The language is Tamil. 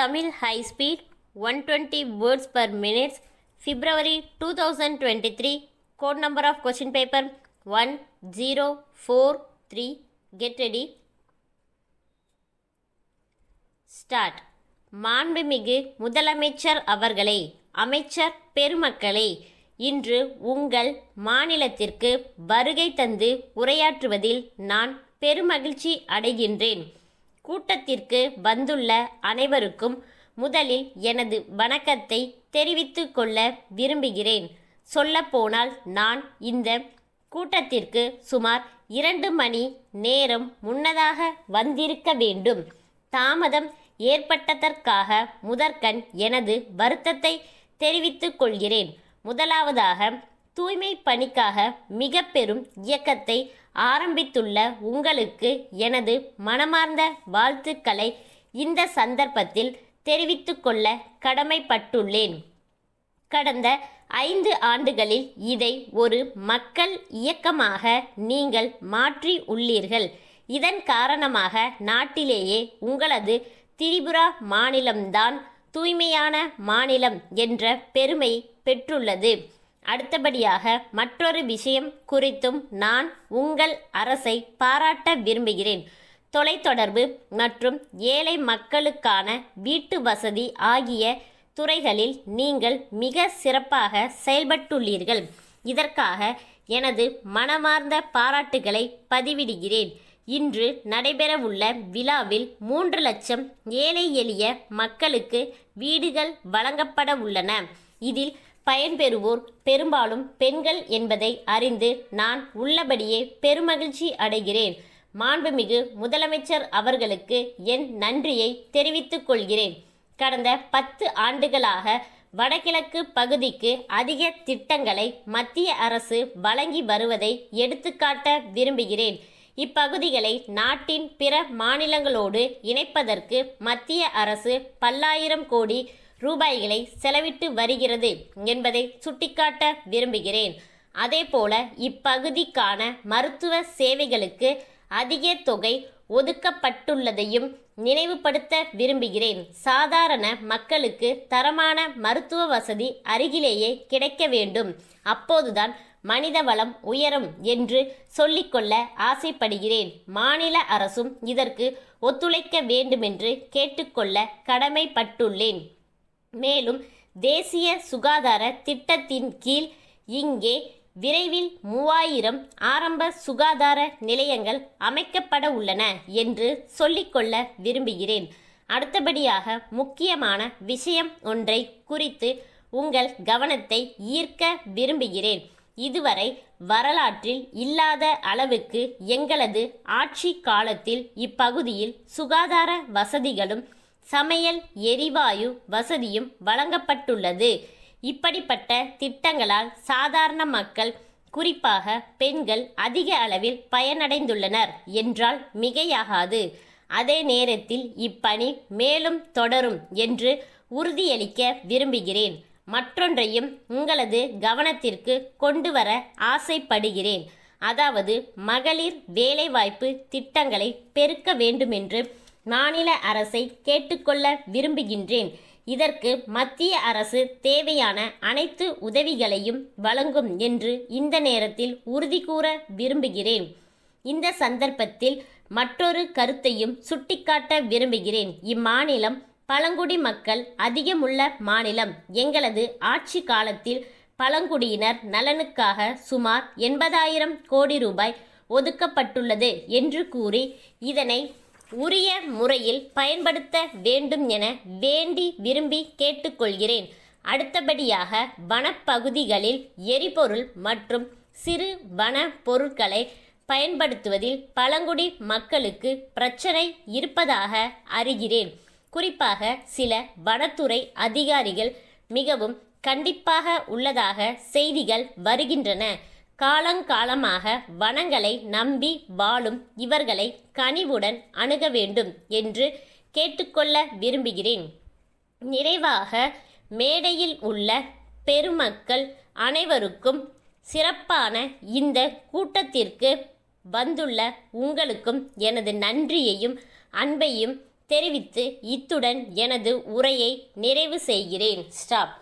Tamil high speed one twenty words per minutes February two thousand twenty three code number of question paper one zero four three get ready start மாண்புமிகு முதலமைச்சர் அவர்களே அமைச்சர் பெருமக்களே இன்று உங்கள் மாநிலத்திற்கு வருகை தந்து உரையாற்றுவதில் நான் பெருமகிழ்ச்சி அடைகின்றேன் கூட்டத்திற்கு வந்துள்ள அனைவருக்கும் முதலில் எனது வணக்கத்தை தெரிவித்து கொள்ள விரும்புகிறேன் சொல்லப்போனால் நான் இந்த கூட்டத்திற்கு சுமார் இரண்டு மணி நேரம் முன்னதாக வந்திருக்க வேண்டும் தாமதம் ஏற்பட்டதற்காக முதற்கண் எனது வருத்தத்தை தெரிவித்துக் கொள்கிறேன் முதலாவதாக தூய்மை பணிக்காக மிக பெரும் இயக்கத்தை ஆரம்பித்துள்ள உங்களுக்கு எனது மனமார்ந்த வாழ்த்துக்களை இந்த சந்தர்ப்பத்தில் தெரிவித்துக்கொள்ள கடமைப்பட்டுள்ளேன் கடந்த ஐந்து ஆண்டுகளில் இதை ஒரு மக்கள் இயக்கமாக நீங்கள் மாற்றி உள்ளீர்கள் இதன் காரணமாக நாட்டிலேயே உங்களது திரிபுரா மாநிலம்தான் தூய்மையான மாநிலம் என்ற பெருமை பெற்றுள்ளது அடுத்தபடியாக மற்றொரு விஷயம் குறித்தும் நான் உங்கள் அரசை பாராட்ட விரும்புகிறேன் தொலைத்தொடர்பு மற்றும் ஏழை மக்களுக்கான வீட்டு வசதி ஆகிய துறைகளில் நீங்கள் மிக சிறப்பாக செயல்பட்டுள்ளீர்கள் இதற்காக எனது மனமார்ந்த பாராட்டுகளை பதிவிடுகிறேன் இன்று நடைபெறவுள்ள விழாவில் மூன்று லட்சம் ஏழை எளிய மக்களுக்கு வீடுகள் வழங்கப்பட உள்ளன இதில் பயன்பெறுவோர் பெரும்பாலும் பெண்கள் என்பதை அறிந்து நான் உள்ளபடியே பெருமகிழ்ச்சி அடைகிறேன் மாண்புமிகு முதலமைச்சர் அவர்களுக்கு என் நன்றியை தெரிவித்துக் கொள்கிறேன் கடந்த பத்து ஆண்டுகளாக வடகிழக்கு பகுதிக்கு அதிக திட்டங்களை மத்திய அரசு வழங்கி வருவதை எடுத்துக்காட்ட விரும்புகிறேன் இப்பகுதிகளை நாட்டின் பிற மாநிலங்களோடு இணைப்பதற்கு மத்திய அரசு பல்லாயிரம் கோடி ரூபாய்களை செலவிட்டு வருகிறது என்பதை சுட்டிக்காட்ட விரும்புகிறேன் அதேபோல இப்பகுதிக்கான மருத்துவ சேவைகளுக்கு அதிக தொகை ஒதுக்கப்பட்டுள்ளதையும் நினைவுபடுத்த விரும்புகிறேன் சாதாரண மக்களுக்கு தரமான மருத்துவ வசதி அருகிலேயே கிடைக்க வேண்டும் அப்போதுதான் மனித வளம் உயரும் என்று சொல்லிக்கொள்ள ஆசைப்படுகிறேன் மாநில அரசும் இதற்கு ஒத்துழைக்க வேண்டுமென்று கேட்டுக்கொள்ள கடமைப்பட்டுள்ளேன் மேலும் தேசிய சுகாதார திட்டத்தின் கீழ் இங்கே விரைவில் மூவாயிரம் ஆரம்ப சுகாதார நிலையங்கள் அமைக்கப்பட உள்ளன என்று சொல்லிக்கொள்ள விரும்புகிறேன் அடுத்தபடியாக முக்கியமான விஷயம் ஒன்றை குறித்து உங்கள் கவனத்தை ஈர்க்க விரும்புகிறேன் இதுவரை வரலாற்றில் இல்லாத அளவுக்கு எங்களது ஆட்சி காலத்தில் இப்பகுதியில் சுகாதார வசதிகளும் சமையல் எரிவாயு வசதியும் வழங்கப்பட்டுள்ளது இப்படிப்பட்ட திட்டங்களால் சாதாரண மக்கள் குறிப்பாக பெண்கள் அதிக அளவில் பயனடைந்துள்ளனர் என்றால் மிகையாகாது அதே நேரத்தில் இப்பணி மேலும் தொடரும் என்று உறுதியளிக்க விரும்புகிறேன் மற்றொன்றையும் உங்களது கவனத்திற்கு கொண்டு வர ஆசைப்படுகிறேன் அதாவது மகளிர் வேலைவாய்ப்பு திட்டங்களை பெருக்க வேண்டுமென்று மாநில அரசை கேட்டுக்கொள்ள விரும்புகின்றேன் இதற்கு மத்திய அரசு தேவையான அனைத்து உதவிகளையும் வழங்கும் என்று இந்த நேரத்தில் உறுதி கூற விரும்புகிறேன் இந்த சந்தர்ப்பத்தில் மற்றொரு கருத்தையும் சுட்டிக்காட்ட விரும்புகிறேன் இம்மாநிலம் பழங்குடி மக்கள் அதிகமுள்ள மாநிலம் எங்களது ஆட்சி காலத்தில் பழங்குடியினர் நலனுக்காக சுமார் எண்பதாயிரம் கோடி ரூபாய் ஒதுக்கப்பட்டுள்ளது என்று கூறி இதனை உரிய முறையில் பயன்படுத்த வேண்டும் என வேண்டி விரும்பி கேட்டுக்கொள்கிறேன் அடுத்தபடியாக வனப்பகுதிகளில் எரிபொருள் மற்றும் சிறு வன பொருட்களை பயன்படுத்துவதில் பழங்குடி மக்களுக்கு பிரச்சனை இருப்பதாக அறிகிறேன் குறிப்பாக சில வனத்துறை அதிகாரிகள் மிகவும் கண்டிப்பாக உள்ளதாக செய்திகள் வருகின்றன காலங்காலமாக வனங்களை நம்பி வாழும் இவர்களை கனிவுடன் அணுக வேண்டும் என்று கேட்டுக்கொள்ள விரும்புகிறேன் நிறைவாக மேடையில் உள்ள பெருமக்கள் அனைவருக்கும் சிறப்பான இந்த கூட்டத்திற்கு வந்துள்ள உங்களுக்கும் எனது நன்றியையும் அன்பையும் தெரிவித்து இத்துடன் எனது உரையை நிறைவு செய்கிறேன் ஸ்டாப்